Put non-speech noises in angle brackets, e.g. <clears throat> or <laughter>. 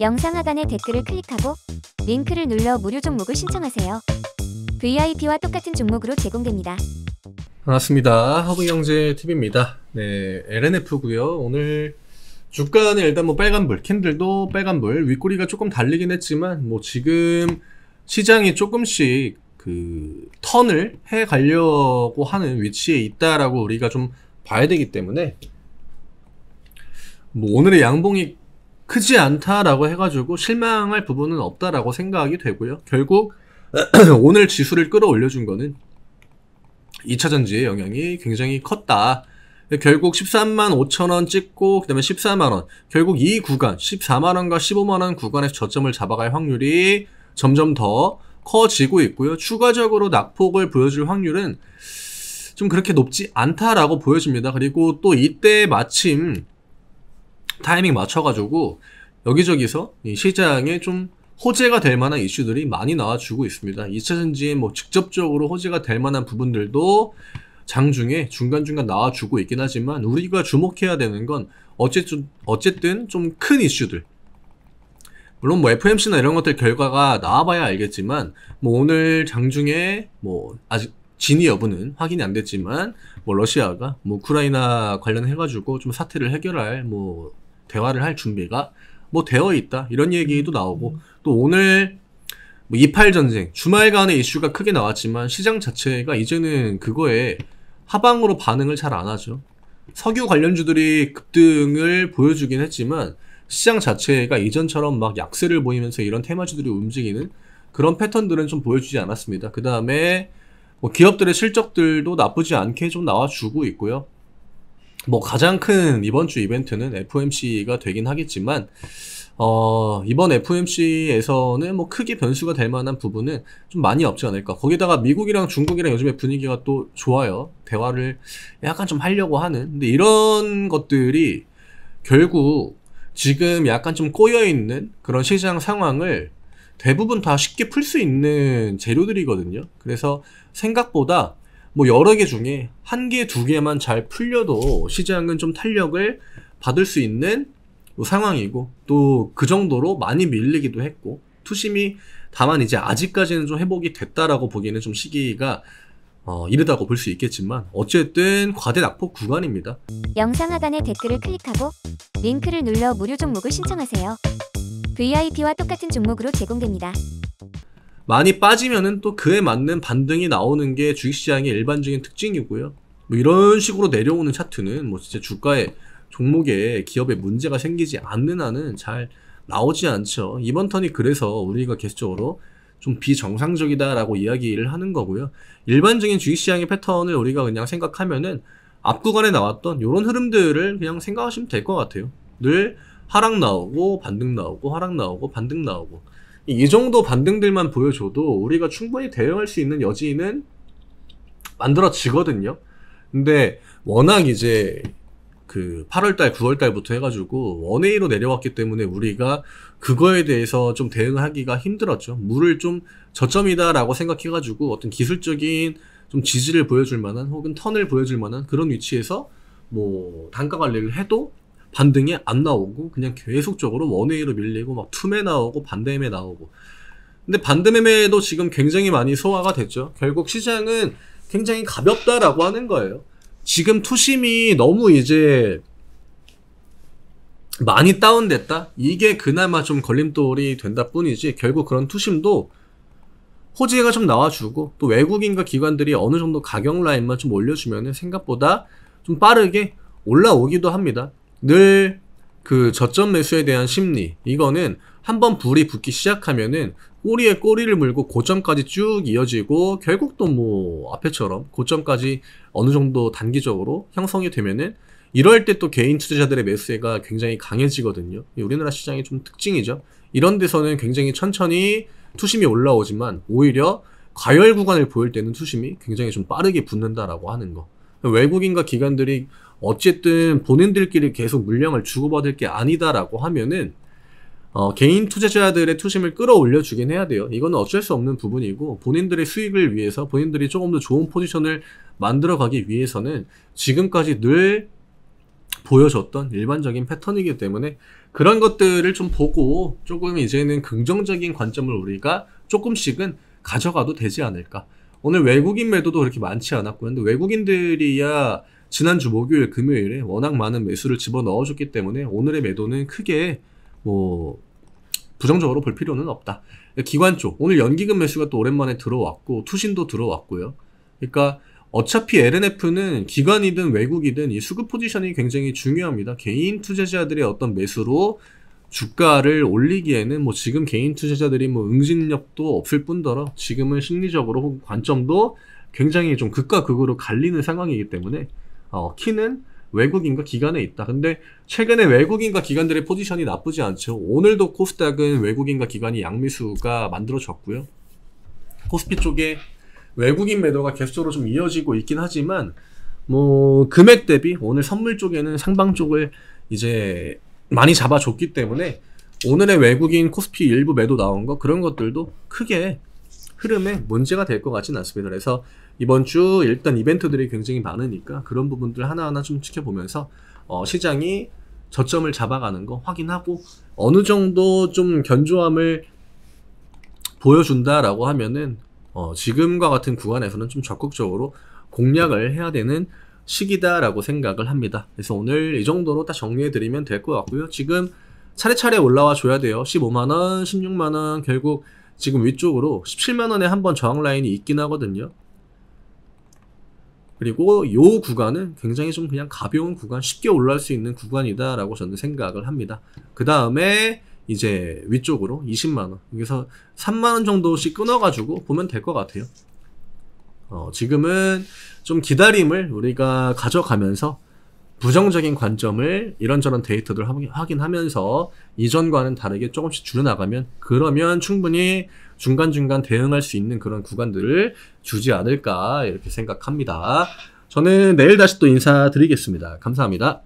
영상 하단의 댓글을 클릭하고 링크를 눌러 무료 종목을 신청하세요. VIP와 똑같은 종목으로 제공됩니다. 반갑습니다. 허브경제TV입니다. 네, LNF고요. 오늘 주가는 일단 뭐 빨간불, 캔들도 빨간불, 윗꼬리가 조금 달리긴 했지만 뭐 지금 시장이 조금씩 그 턴을 해 가려고 하는 위치에 있다라고 우리가 좀 봐야 되기 때문에 뭐 오늘의 양봉이 크지 않다라고 해가지고 실망할 부분은 없다라고 생각이 되고요. 결국 <clears throat> 오늘 지수를 끌어올려준 거는 2차전지의 영향이 굉장히 컸다. 결국 13만 5천원 찍고 그 다음에 14만원 결국 이 구간 14만원과 15만원 구간에서 저점을 잡아갈 확률이 점점 더 커지고 있고요. 추가적으로 낙폭을 보여줄 확률은 좀 그렇게 높지 않다라고 보여집니다. 그리고 또 이때 마침 타이밍 맞춰가지고 여기저기서 이 시장에 좀 호재가 될 만한 이슈들이 많이 나와주고 있습니다. 2차전지에 뭐 직접적으로 호재가 될 만한 부분들도 장중에 중간중간 나와주고 있긴 하지만 우리가 주목해야 되는 건 어쨌든, 어쨌든 좀 큰 이슈들. 물론 뭐 FMC나 이런 것들 결과가 나와봐야 알겠지만 뭐 오늘 장중에 뭐 아직 진위 여부는 확인이 안 됐지만 뭐 러시아가 뭐 우크라이나 관련해가지고 좀 사태를 해결할 뭐 대화를 할 준비가 뭐 되어 있다 이런 얘기도 나오고 음. 또 오늘 뭐28 전쟁 주말간의 이슈가 크게 나왔지만 시장 자체가 이제는 그거에 하방으로 반응을 잘 안 하죠. 석유 관련주들이 급등을 보여주긴 했지만 시장 자체가 이전처럼 막 약세를 보이면서 이런 테마주들이 움직이는 그런 패턴들은 좀 보여주지 않았습니다. 그 다음에 뭐 기업들의 실적들도 나쁘지 않게 좀 나와주고 있고요. 뭐 가장 큰 이번 주 이벤트는 f m c 가 되긴 하겠지만 어, 이번 f m c 에서는뭐 크게 변수가 될 만한 부분은 좀 많이 없지 않을까. 거기다가 미국이랑 중국이랑 요즘에 분위기가 또 좋아요. 대화를 약간 좀 하려고 하는. 근데 이런 것들이 결국 지금 약간 좀 꼬여있는 그런 시장 상황을 대부분 다 쉽게 풀 수 있는 재료들이거든요. 그래서 생각보다 뭐 여러 개 중에 한 개, 두 개만 잘 풀려도 시장은 좀 탄력을 받을 수 있는 뭐 상황이고 또 그 정도로 많이 밀리기도 했고 투심이 다만 이제 아직까지는 좀 회복이 됐다라고 보기에는 좀 시기가 어, 이르다고 볼 수 있겠지만 어쨌든 과대 낙폭 구간입니다. 영상 하단의 댓글을 클릭하고 링크를 눌러 무료 종목을 신청하세요. VIP와 똑같은 종목으로 제공됩니다. 많이 빠지면은 또 그에 맞는 반등이 나오는 게 주식시장의 일반적인 특징이고요. 뭐 이런 식으로 내려오는 차트는 뭐 진짜 주가에 종목에 기업에 문제가 생기지 않는 한은 잘 나오지 않죠. 이번 턴이 그래서 우리가 계속적으로 좀 비정상적이다라고 이야기를 하는 거고요. 일반적인 주식시장의 패턴을 우리가 그냥 생각하면은 앞 구간에 나왔던 이런 흐름들을 그냥 생각하시면 될 것 같아요. 늘 하락 나오고 반등 나오고 하락 나오고 반등 나오고 이 정도 반등들만 보여줘도 우리가 충분히 대응할 수 있는 여지는 만들어지거든요. 근데 워낙 이제 그 8월달, 9월달부터 해가지고 원웨이로 내려왔기 때문에 우리가 그거에 대해서 좀 대응하기가 힘들었죠. 물을 좀 저점이다라고 생각해가지고 어떤 기술적인 좀 지지를 보여줄 만한 혹은 턴을 보여줄 만한 그런 위치에서 뭐 단가 관리를 해도 반등이 안 나오고 그냥 계속적으로 원웨이로 밀리고 막 투매 나오고 반대매 나오고 근데 반대매매도 지금 굉장히 많이 소화가 됐죠 결국 시장은 굉장히 가볍다라고 하는 거예요 지금 투심이 너무 이제 많이 다운됐다 이게 그나마 좀 걸림돌이 된다 뿐이지 결국 그런 투심도 호재가 좀 나와주고 또 외국인과 기관들이 어느 정도 가격 라인만 좀 올려주면 생각보다 좀 빠르게 올라오기도 합니다 늘그 저점 매수에 대한 심리 이거는 한번 불이 붙기 시작하면은 꼬리에 꼬리를 물고 고점까지 쭉 이어지고 결국 또 뭐 앞에처럼 고점까지 어느 정도 단기적으로 형성이 되면은 이럴 때 또 개인 투자자들의 매수세가 굉장히 강해지거든요. 우리나라 시장의 좀 특징이죠. 이런 데서는 굉장히 천천히 투심이 올라오지만 오히려 과열 구간을 보일 때는 투심이 굉장히 좀 빠르게 붙는다라고 하는 거. 외국인과 기관들이 어쨌든 본인들끼리 계속 물량을 주고받을 게 아니다라고 하면은 어, 개인 투자자들의 투심을 끌어올려 주긴 해야 돼요. 이거는 어쩔 수 없는 부분이고 본인들의 수익을 위해서 본인들이 조금 더 좋은 포지션을 만들어 가기 위해서는 지금까지 늘 보여줬던 일반적인 패턴이기 때문에 그런 것들을 좀 보고 조금 이제는 긍정적인 관점을 우리가 조금씩은 가져가도 되지 않을까. 오늘 외국인 매도도 그렇게 많지 않았고, 근데 외국인들이야 지난주 목요일 금요일에 워낙 많은 매수를 집어 넣어줬기 때문에 오늘의 매도는 크게 뭐 부정적으로 볼 필요는 없다. 기관 쪽 오늘 연기금 매수가 또 오랜만에 들어왔고 투신도 들어왔고요. 그러니까 어차피 LNF는 기관이든 외국이든 이 수급 포지션이 굉장히 중요합니다. 개인 투자자들의 어떤 매수로 주가를 올리기에는 뭐 지금 개인 투자자들이 뭐응징력도 없을 뿐더러 지금은 심리적으로 관점도 굉장히 좀 극과 극으로 갈리는 상황이기 때문에 어, 키는 외국인과 기관에 있다. 근데 최근에 외국인과 기관들의 포지션이 나쁘지 않죠. 오늘도 코스닥은 외국인과 기관이 양미수가 만들어졌고요. 코스피 쪽에 외국인 매도가 계속적으로 좀 이어지고 있긴 하지만 뭐 금액 대비 오늘 선물 쪽에는 상방 쪽을 이제 많이 잡아줬기 때문에 오늘의 외국인 코스피 일부 매도 나온 거 그런 것들도 크게 흐름에 문제가 될 것 같지는 않습니다. 그래서 이번 주 일단 이벤트들이 굉장히 많으니까 그런 부분들 하나하나 좀 지켜보면서 어, 시장이 저점을 잡아가는 거 확인하고 어느 정도 좀 견조함을 보여준다라고 하면은 어, 지금과 같은 구간에서는 좀 적극적으로 공략을 해야 되는 시기다라고 생각을 합니다. 그래서 오늘 이 정도로 딱 정리해드리면 될 것 같고요. 지금 차례차례 올라와 줘야 돼요. 15만원, 16만원, 결국 지금 위쪽으로 17만원에 한 번 저항 라인이 있긴 하거든요. 그리고 요 구간은 굉장히 좀 그냥 가벼운 구간, 쉽게 올라올 수 있는 구간이다라고 저는 생각을 합니다. 그 다음에 이제 위쪽으로 20만원, 여기서 3만원 정도씩 끊어가지고 보면 될 것 같아요. 어, 지금은 좀 기다림을 우리가 가져가면서 부정적인 관점을 이런저런 데이터들 확인하면서 이전과는 다르게 조금씩 줄여나가면 그러면 충분히 중간중간 대응할 수 있는 그런 구간들을 주지 않을까 이렇게 생각합니다. 저는 내일 다시 또 인사드리겠습니다. 감사합니다.